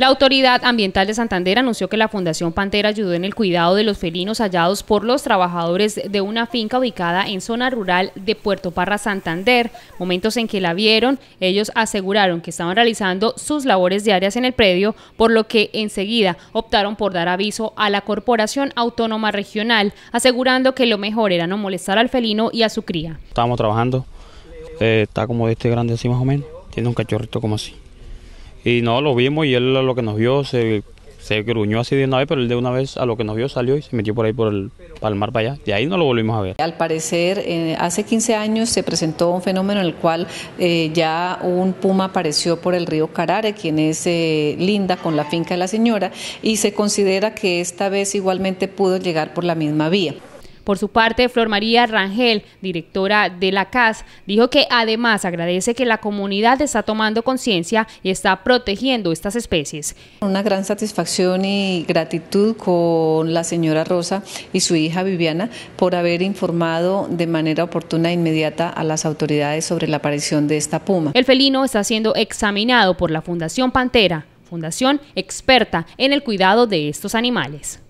La autoridad ambiental de Santander anunció que la Fundación Pantera ayudó en el cuidado de los felinos hallados por los trabajadores de una finca ubicada en zona rural de Puerto Parra, Santander. Momentos en que la vieron, ellos aseguraron que estaban realizando sus labores diarias en el predio, por lo que enseguida optaron por dar aviso a la Corporación Autónoma Regional, asegurando que lo mejor era no molestar al felino y a su cría. Estábamos trabajando, eh, está como este grande así más o menos, tiene un cachorrito como así. Y no, lo vimos y él a lo que nos vio se, gruñó así de una vez, pero él de una vez a lo que nos vio salió y se metió por ahí por el mar, para allá. De ahí no lo volvimos a ver. Al parecer, eh, hace 15 años se presentó un fenómeno en el cual eh, ya un puma apareció por el río Carare, quien es eh, linda con la finca de la señora, y se considera que esta vez igualmente pudo llegar por la misma vía. Por su parte, Flor María Rangel, directora de la CAS, dijo que además agradece que la comunidad está tomando conciencia y está protegiendo estas especies. Una gran satisfacción y gratitud con la señora Rosa y su hija Viviana por haber informado de manera oportuna e inmediata a las autoridades sobre la aparición de esta puma. El felino está siendo examinado por la Fundación Pantera, fundación experta en el cuidado de estos animales.